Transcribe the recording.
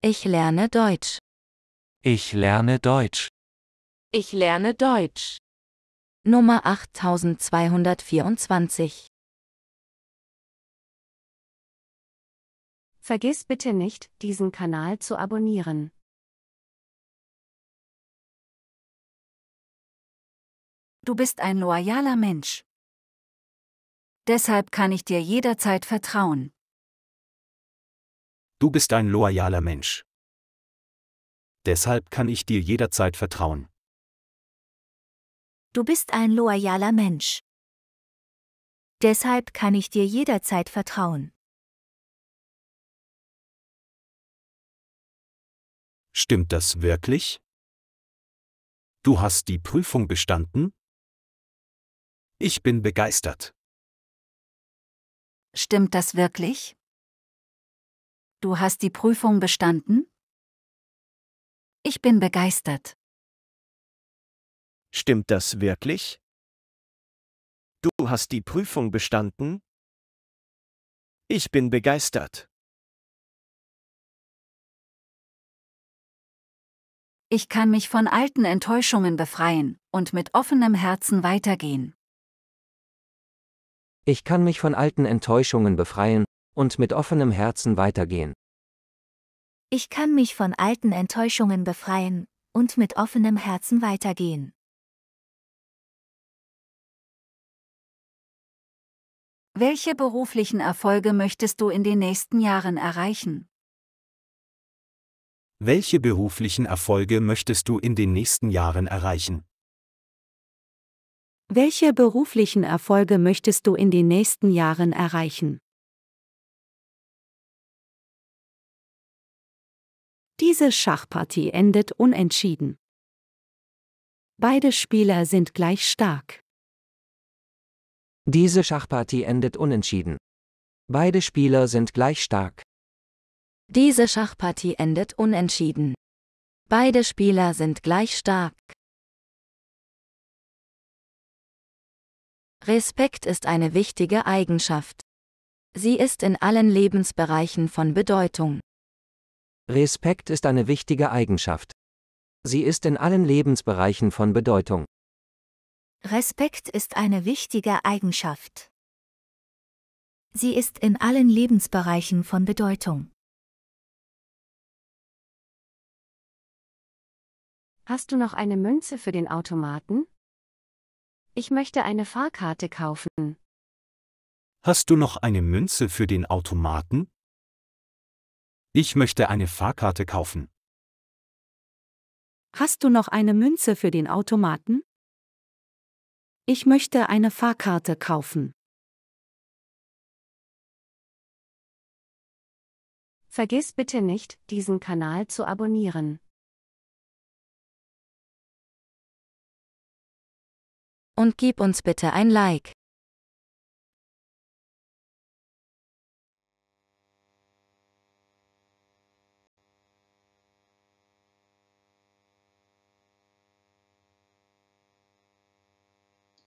Ich lerne Deutsch. Ich lerne Deutsch. Ich lerne Deutsch. Nummer 8224. Vergiss bitte nicht, diesen Kanal zu abonnieren. Du bist ein loyaler Mensch. Deshalb kann ich dir jederzeit vertrauen. Du bist ein loyaler Mensch. Deshalb kann ich dir jederzeit vertrauen. Du bist ein loyaler Mensch. Deshalb kann ich dir jederzeit vertrauen. Stimmt das wirklich? Du hast die Prüfung bestanden? Ich bin begeistert. Stimmt das wirklich? Du hast die Prüfung bestanden? Ich bin begeistert. Stimmt das wirklich? Du hast die Prüfung bestanden? Ich bin begeistert. Ich kann mich von alten Enttäuschungen befreien und mit offenem Herzen weitergehen. Ich kann mich von alten Enttäuschungen befreien und mit offenem Herzen weitergehen. Ich kann mich von alten Enttäuschungen befreien und mit offenem Herzen weitergehen. Welche beruflichen Erfolge möchtest du in den nächsten Jahren erreichen? Welche beruflichen Erfolge möchtest du in den nächsten Jahren erreichen? Welche beruflichen Erfolge möchtest du in den nächsten Jahren erreichen? Diese Schachpartie endet unentschieden. Beide Spieler sind gleich stark. Diese Schachpartie endet unentschieden. Beide Spieler sind gleich stark. Diese Schachpartie endet unentschieden. Beide Spieler sind gleich stark. Respekt ist eine wichtige Eigenschaft. Sie ist in allen Lebensbereichen von Bedeutung. Respekt ist eine wichtige Eigenschaft. Sie ist in allen Lebensbereichen von Bedeutung. Respekt ist eine wichtige Eigenschaft. Sie ist in allen Lebensbereichen von Bedeutung. Hast du noch eine Münze für den Automaten? Ich möchte eine Fahrkarte kaufen. Hast du noch eine Münze für den Automaten? Ich möchte eine Fahrkarte kaufen. Hast du noch eine Münze für den Automaten? Ich möchte eine Fahrkarte kaufen. Vergiss bitte nicht, diesen Kanal zu abonnieren. Und gib uns bitte ein Like.